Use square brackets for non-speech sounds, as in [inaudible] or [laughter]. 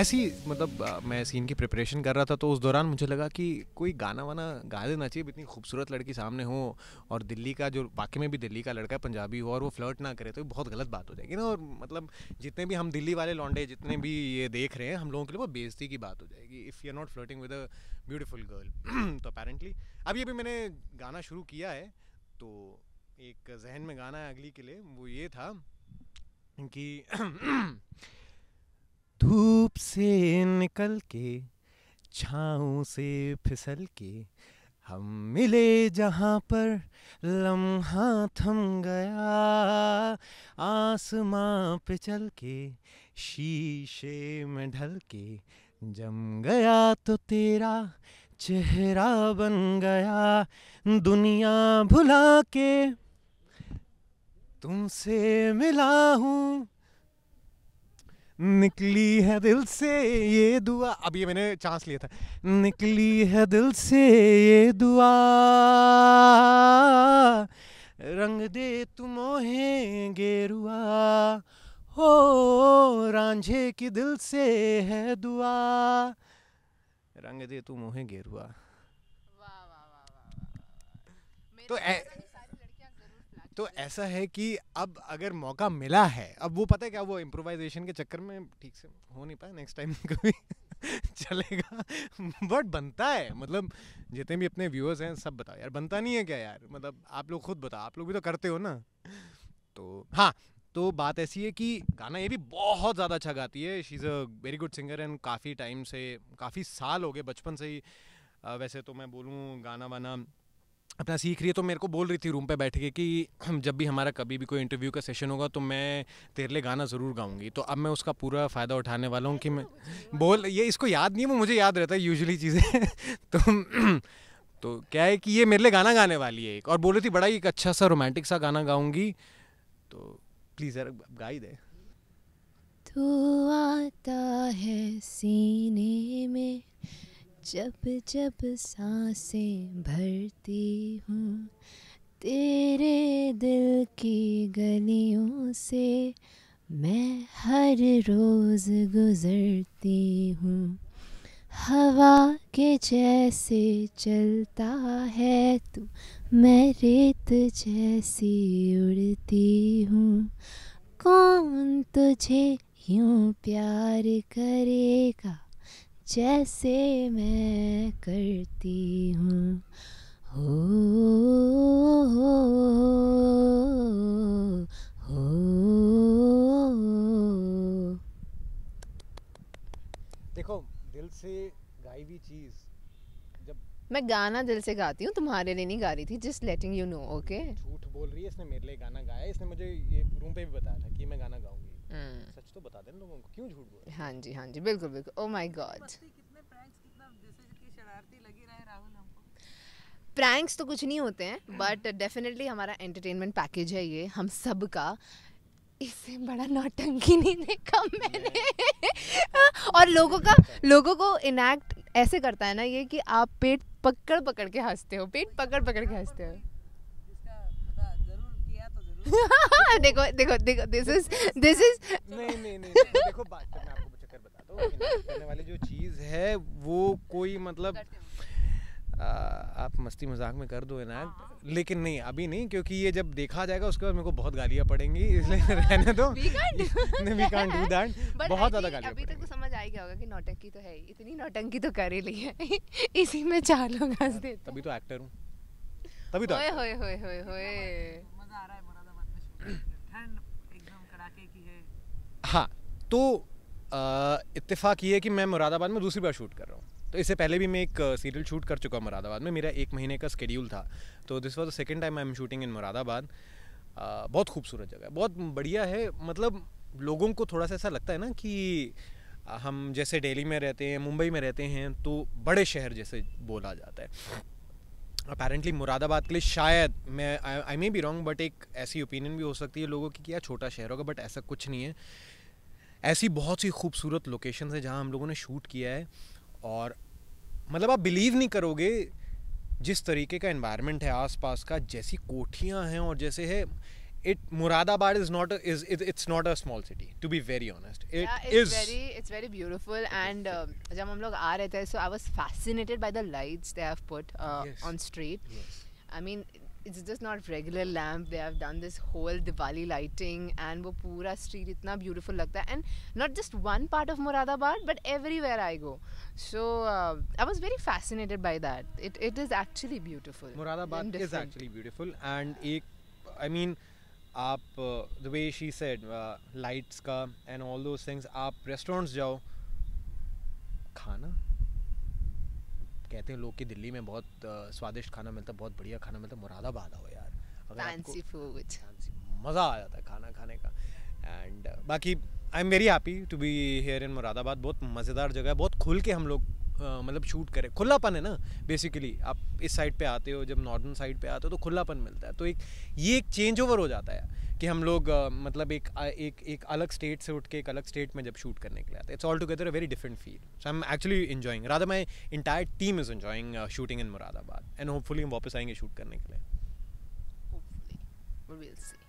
ऐसी मतलब मैं सीन की प्रिपरेशन कर रहा था तो उस दौरान मुझे लगा कि कोई गाना वाना गा देना चाहिए इतनी खूबसूरत लड़की सामने हो और दिल्ली का जो बाकी में भी दिल्ली का लड़का है पंजाबी हो और वो फ्लर्ट ना करे तो बहुत गलत बात हो जाएगी ना और मतलब जितने भी हम दिल्ली वाले लॉन्डे जितने भी ये देख रहे हैं हम लोगों के लिए वो बेजती की बात हो जाएगी if you are not flirting with a beautiful girl तो अपेरेंटली अब ये भी मैंने गाना शुरू किया है तो एक जहन में गाना है अगली के लिए वो ये था कि [clears throat] धूप से निकल के छाँव से फिसल के हम मिले जहाँ पर लम्हा थम गया आसमां पे चल के शीशे में ढल के जम गया तो तेरा चेहरा बन गया दुनिया भुला के तुमसे मिला हूँ निकली है दिल से ये दुआ अब ये मैंने चांस लिया था निकली है दिल से ये दुआ रंग दे तुम गेरुआ हो रांझे की दिल से है दुआ रंग दे तुमोहे गेरुआ तो तो ऐसा है कि अब अगर मौका मिला है अब वो पता है क्या वो इम्प्रोवाइजेशन के चक्कर में ठीक से हो नहीं पाया नेक्स्ट टाइम [laughs] कभी चलेगा बट बनता है मतलब जितने भी अपने व्यूअर्स हैं सब बताओ यार बनता नहीं है क्या यार मतलब आप लोग खुद बताओ आप लोग भी तो करते हो ना तो हाँ तो बात ऐसी है कि गाना ये भी बहुत ज़्यादा अच्छा गाती है she is a very good singer and काफ़ी टाइम से काफ़ी साल हो गए बचपन से ही वैसे तो मैं बोलूँ गाना वाना अपना सीख रही है तो मेरे को बोल रही थी रूम पे बैठ के कि जब भी हमारा कभी भी कोई इंटरव्यू का सेशन होगा तो मैं तेरे लिए गाना ज़रूर गाऊंगी तो अब मैं उसका पूरा फ़ायदा उठाने वाला हूँ कि मैं बोल ये इसको याद नहीं है वो मुझे याद रहता है यूजली चीज़ें [laughs] तो तो क्या है कि ये मेरे लिए गाना गाने वाली है एक और बोल रही थी बड़ा ही एक अच्छा सा रोमांटिक सा गाना गाऊंगी तो प्लीज़ यार गाई दे तो आता है सीने में जब जब सांसें भरती हूँ तेरे दिल की गलियों से मैं हर रोज़ गुज़रती हूँ हवा के जैसे चलता है तू मैं रेत जैसी उड़ती हूँ कौन तुझे यूँ प्यार करेगा जैसे मैं करती हूँ हो हो हो देखो दिल से गाई हुई चीज़ जब मैं गाना दिल से गाती हूँ तुम्हारे लिए नहीं गा रही थी just letting you know okay झूठ बोल रही है इसने मेरे लिए गाना गाया इसने मुझे ये रूम पे भी बताया था कि मैं गाना गाऊंगी हम्म। सच तो बता देना लोगों को क्यों झूठ बोल हाँ जी हाँ जी बिल्कुल बिल्कुल ओ माय गॉड प्रैंक्स तो कुछ नहीं होते हैं बट डेफिनेटली हमारा एंटरटेनमेंट पैकेज है ये हम सब का इससे बड़ा नौटंकी नहीं देखा मैंने और लोगों का लोगों को इनैक्ट ऐसे करता है ना ये कि आप पेट पकड़ पकड़ के हंसते हो पेट पकड़ पकड़ के हंसते हो [laughs] देखो देखो देखो दिस इज दिस इज नहीं नहीं नहीं देखो बात करना आपको चक्कर बता दो करने वाली जो चीज है वो कोई मतलब आप मस्ती मजाक में कर दो है ना हाँ, हाँ। लेकिन नहीं अभी नहीं क्योंकि ये जब देखा जाएगा उसके बाद मेरे को बहुत गालियाँ पड़ेंगी इसलिए [laughs] रहने दो वी कांट डू दैट बहुत ज़्यादा गालियाँ अभी तक तो समझ आ गया होगा कि नौटंकी तो है इतनी नौटंकी तो कर ही ली है [laughs] इसी में चार लोग हंस देते तभी तो एक्टर हूँ तभी तो होए होए होए होए होए हाँ तो इतफाक ये है कि मैं मुरादाबाद में दूसरी बार शूट कर रहा हूँ तो इससे पहले भी मैं एक सीरियल शूट कर चुका हूँ मुरादाबाद में मेरा एक महीने का स्केड्यूल था तो this was the second time I am shooting in Moradabad बहुत खूबसूरत जगह है बहुत बढ़िया है मतलब लोगों को थोड़ा सा ऐसा लगता है ना कि हम जैसे दिल्ली में रहते हैं मुंबई में रहते हैं तो बड़े शहर जैसे बोला जाता है अपेरेंटली मुरादाबाद के लिए शायद मैं I may be wrong but एक ऐसी ओपिनियन भी हो सकती है लोगों की कि यार छोटा शहर होगा बट ऐसा कुछ नहीं है ऐसी बहुत सी खूबसूरत लोकेशन है जहाँ हम लोगों ने शूट किया है और मतलब आप बिलीव नहीं करोगे जिस तरीके का इन्वायरमेंट है आसपास का जैसी कोठियाँ हैं और जैसे है it Moradabad is not is it's not a small city to be very honest it is very beautiful. And uh, जब हम लोग आ रहे थे, so I was fascinated by the lights they have put uh, yes. on street. Yes. I mean, it's just not regular lamp. They have done this whole Diwali lighting, and वो पूरा street इतना beautiful लगता है. And not just one part of Moradabad, but everywhere I go. So uh, I was very fascinated by that. It it is actually beautiful. Moradabad is actually beautiful, and एक I mean. आप the way she said lights का and all those things आप restaurants जाओ खाना कहते हैं लोग कि दिल्ली में बहुत uh, स्वादिष्ट खाना मिलता है बहुत बढ़िया खाना मिलता है मुरादाबाद आओ यार फैंसी फूड मज़ा आ जाता है खाना खाने का एंड uh, बाकी I am very happy to be here in Moradabad बहुत मज़ेदार जगह है बहुत खुल के हम लोग मतलब शूट करें खुलापन है ना बेसिकली आप इस साइड पे आते हो जब नॉर्दर्न साइड पे आते हो तो खुलापन मिलता है तो एक ये एक चेंज ओवर हो जाता है कि हम लोग आ, मतलब एक एक एक अलग स्टेट से उठ के एक अलग स्टेट में जब शूट करने के लिए आते हैं it's all together a very different feel so I am actually enjoying Radha my entire team is enjoying shooting in Moradabad and hopefully हम वापस आएंगे शूट करने के लिए